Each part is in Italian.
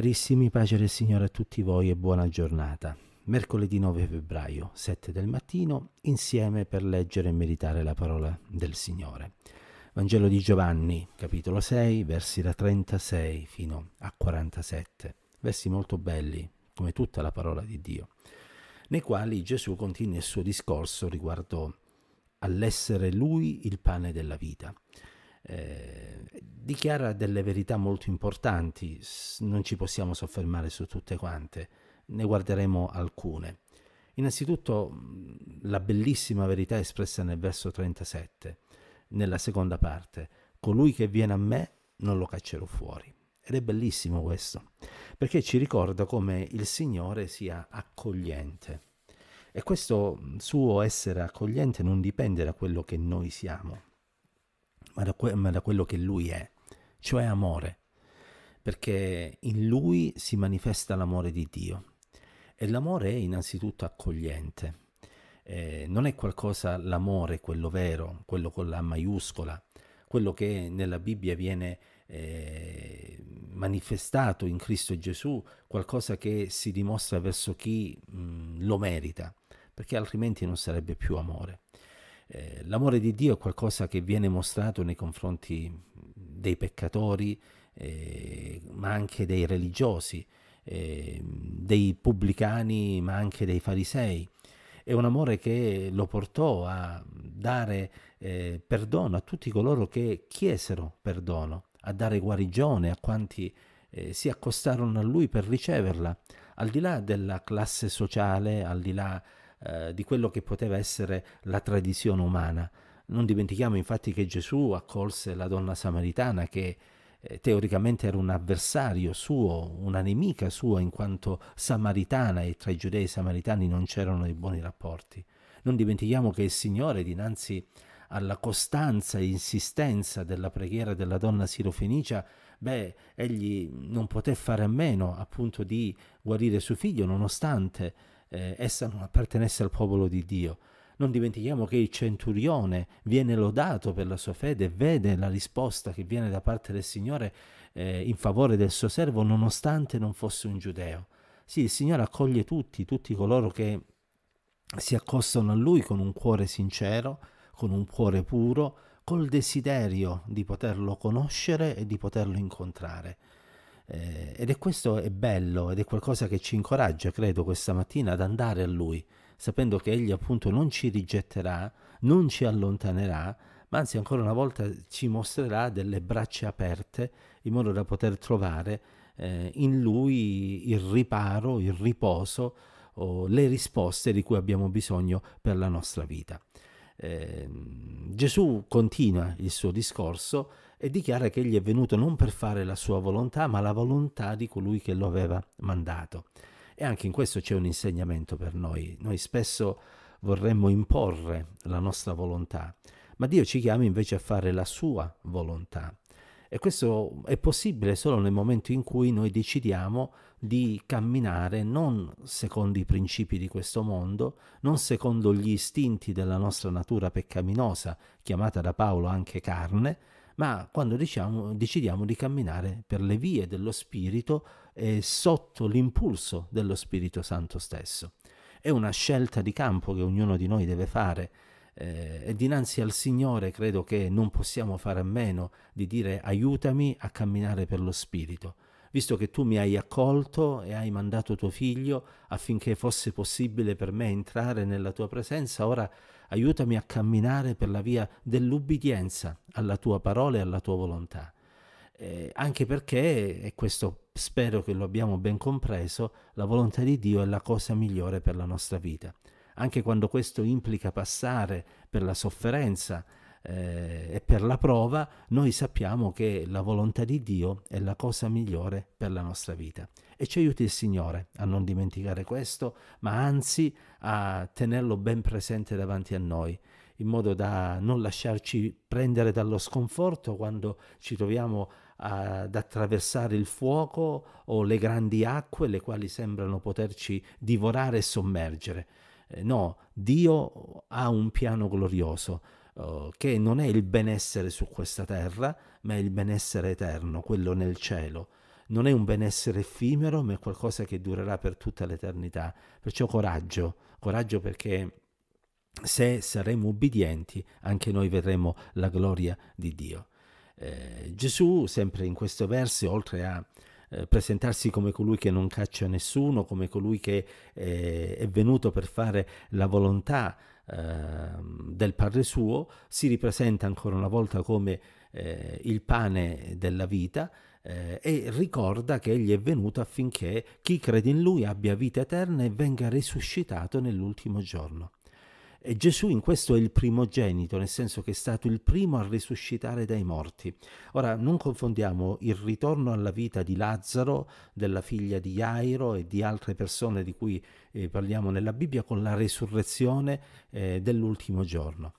Carissimi, pace del Signore a tutti voi e buona giornata. Mercoledì 9 febbraio, 7 del mattino, insieme per leggere e meditare la parola del Signore. Vangelo di Giovanni, capitolo 6, versi da 36 fino a 47, versi molto belli, come tutta la parola di Dio, nei quali Gesù continua il suo discorso riguardo all'essere lui il pane della vita. Eh, dichiara delle verità molto importanti, non ci possiamo soffermare su tutte quante, ne guarderemo alcune. Innanzitutto la bellissima verità espressa nel verso 37, nella seconda parte, colui che viene a me non lo caccerò fuori. Ed è bellissimo questo, perché ci ricorda come il Signore sia accogliente. E questo suo essere accogliente non dipende da quello che noi siamo, ma da, que- ma da quello che lui è, cioè amore, perché in lui si manifesta l'amore di Dio. E l'amore è innanzitutto accogliente. Eh, non è qualcosa l'amore, quello vero, quello con la maiuscola, quello che nella Bibbia viene eh, manifestato in Cristo Gesù, qualcosa che si dimostra verso chi mh, lo merita, perché altrimenti non sarebbe più amore. Eh, l'amore di Dio è qualcosa che viene mostrato nei confronti dei peccatori, eh, ma anche dei religiosi, eh, dei pubblicani, ma anche dei farisei. È un amore che lo portò a dare eh, perdono a tutti coloro che chiesero perdono, a dare guarigione a quanti eh, si accostarono a lui per riceverla, al di là della classe sociale, al di là eh, di quello che poteva essere la tradizione umana. Non dimentichiamo infatti che Gesù accolse la donna samaritana che eh, teoricamente era un avversario suo, una nemica sua in quanto samaritana e tra i giudei e i samaritani non c'erano dei buoni rapporti. Non dimentichiamo che il Signore dinanzi alla costanza e insistenza della preghiera della donna sirofenicia, beh, egli non poté fare a meno appunto di guarire suo figlio nonostante eh, essa non appartenesse al popolo di Dio. Non dimentichiamo che il centurione viene lodato per la sua fede, vede la risposta che viene da parte del Signore eh, in favore del suo servo nonostante non fosse un giudeo. Sì, il Signore accoglie tutti, tutti coloro che si accostano a Lui con un cuore sincero, con un cuore puro, col desiderio di poterlo conoscere e di poterlo incontrare. Eh, ed è questo è bello ed è qualcosa che ci incoraggia, credo, questa mattina ad andare a Lui, sapendo che Egli appunto non ci rigetterà, non ci allontanerà, ma anzi ancora una volta ci mostrerà delle braccia aperte in modo da poter trovare eh, in Lui il riparo, il riposo o le risposte di cui abbiamo bisogno per la nostra vita. Eh, Gesù continua il suo discorso e dichiara che egli è venuto non per fare la sua volontà, ma la volontà di colui che lo aveva mandato. E anche in questo c'è un insegnamento per noi. Noi spesso vorremmo imporre la nostra volontà, ma Dio ci chiama invece a fare la sua volontà. E questo è possibile solo nel momento in cui noi decidiamo di camminare non secondo i principi di questo mondo, non secondo gli istinti della nostra natura peccaminosa, chiamata da Paolo anche carne, ma quando diciamo, decidiamo di camminare per le vie dello Spirito eh, sotto l'impulso dello Spirito Santo stesso. È una scelta di campo che ognuno di noi deve fare eh, e dinanzi al Signore credo che non possiamo fare a meno di dire aiutami a camminare per lo Spirito visto che tu mi hai accolto e hai mandato tuo figlio affinché fosse possibile per me entrare nella tua presenza, ora aiutami a camminare per la via dell'ubbidienza alla tua parola e alla tua volontà. Eh, anche perché, e questo spero che lo abbiamo ben compreso, la volontà di Dio è la cosa migliore per la nostra vita. Anche quando questo implica passare per la sofferenza, eh, e per la prova, noi sappiamo che la volontà di Dio è la cosa migliore per la nostra vita. E ci aiuti il Signore a non dimenticare questo, ma anzi a tenerlo ben presente davanti a noi, in modo da non lasciarci prendere dallo sconforto quando ci troviamo ad attraversare il fuoco o le grandi acque, le quali sembrano poterci divorare e sommergere. Eh, no, Dio ha un piano glorioso eh, che non è il benessere su questa terra, ma è il benessere eterno, quello nel cielo. Non è un benessere effimero, ma è qualcosa che durerà per tutta l'eternità. Perciò coraggio, coraggio perché se saremo ubbidienti, anche noi verremo la gloria di Dio. Eh, Gesù, sempre in questo verso, oltre a eh, presentarsi come colui che non caccia nessuno, come colui che eh, è venuto per fare la volontà Ehm, del Padre suo, si ripresenta ancora una volta come eh, il pane della vita eh, e ricorda che egli è venuto affinché chi crede in lui abbia vita eterna e venga risuscitato nell'ultimo giorno. E Gesù in questo è il primogenito, nel senso che è stato il primo a risuscitare dai morti. Ora, non confondiamo il ritorno alla vita di Lazzaro, della figlia di Jairo e di altre persone di cui eh, parliamo nella Bibbia con la resurrezione eh, dell'ultimo giorno.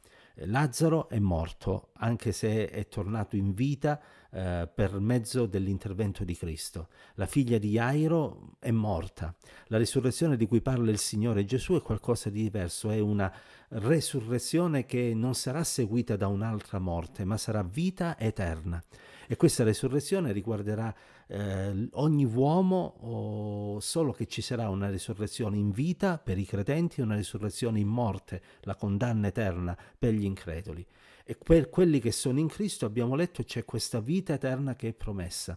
Lazzaro è morto, anche se è tornato in vita eh, per mezzo dell'intervento di Cristo. La figlia di Jairo è morta. La risurrezione di cui parla il Signore Gesù è qualcosa di diverso, è una resurrezione che non sarà seguita da un'altra morte, ma sarà vita eterna. E questa resurrezione riguarderà eh, ogni uomo, oh, solo che ci sarà una risurrezione in vita per i credenti e una risurrezione in morte, la condanna eterna per gli increduli. E per quelli che sono in Cristo, abbiamo letto, c'è questa vita eterna che è promessa.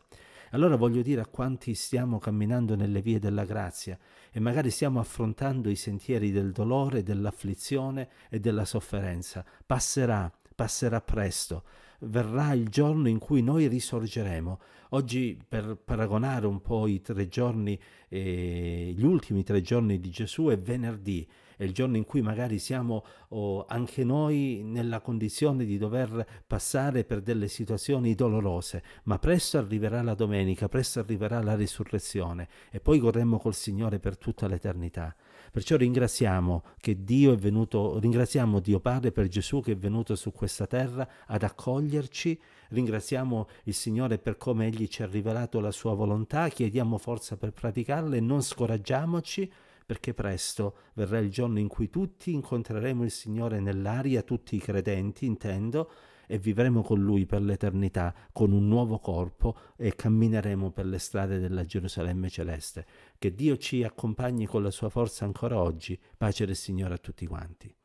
Allora voglio dire a quanti stiamo camminando nelle vie della grazia e magari stiamo affrontando i sentieri del dolore, dell'afflizione e della sofferenza, passerà, passerà presto, verrà il giorno in cui noi risorgeremo. Oggi, per paragonare un po' i tre giorni, eh, gli ultimi tre giorni di Gesù, è venerdì, è il giorno in cui magari siamo oh, anche noi nella condizione di dover passare per delle situazioni dolorose, ma presto arriverà la domenica, presto arriverà la risurrezione e poi corremo col Signore per tutta l'eternità. Perciò ringraziamo che Dio è venuto, ringraziamo Dio Padre per Gesù che è venuto su questa terra ad accoglierci, ringraziamo il Signore per come Egli ci ha rivelato la sua volontà, chiediamo forza per praticarla e non scoraggiamoci perché presto verrà il giorno in cui tutti incontreremo il Signore nell'aria, tutti i credenti intendo, e vivremo con lui per l'eternità con un nuovo corpo e cammineremo per le strade della Gerusalemme celeste. Che Dio ci accompagni con la sua forza ancora oggi. Pace del Signore a tutti quanti.